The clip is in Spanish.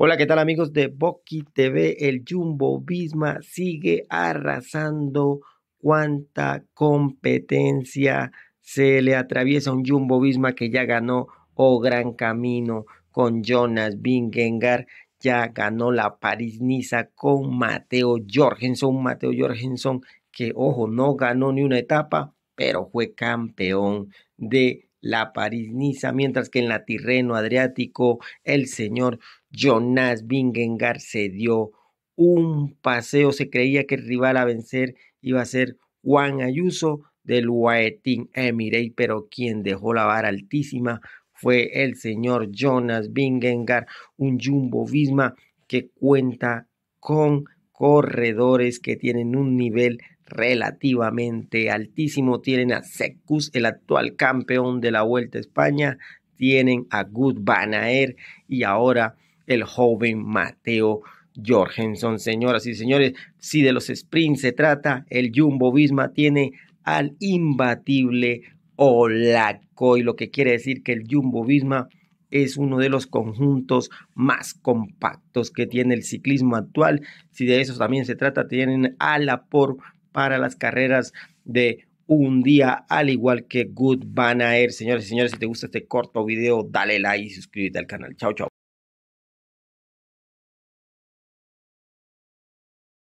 Hola, ¿qué tal amigos de Boki TV? El Jumbo Visma sigue arrasando cuánta competencia se le atraviesa un Jumbo Visma que ya ganó O Gran Camino con Jonas Bingengar, ya ganó la París-Niza con Mateo Jorgensen, Mateo Jorgensen que ojo, no ganó ni una etapa, pero fue campeón de la París-Niza, mientras que en la Tirreno Adriático el señor Jonas Bingengar se dio un paseo. Se creía que el rival a vencer iba a ser Juan Ayuso del UAE Team pero quien dejó la vara altísima fue el señor Jonas Bingengar. un Jumbo Visma que cuenta con corredores que tienen un nivel relativamente altísimo. Tienen a Secus, el actual campeón de la Vuelta a España. Tienen a Good Banaer y ahora el joven Mateo Jorgensen. Señoras y señores, si de los sprints se trata, el Jumbo Visma tiene al imbatible Olaco. Y lo que quiere decir que el Jumbo Visma es uno de los conjuntos más compactos que tiene el ciclismo actual. Si de eso también se trata, tienen a la por para las carreras de un día, al igual que Good Van Señores y señores, si te gusta este corto video, dale like y suscríbete al canal. Chao, chao.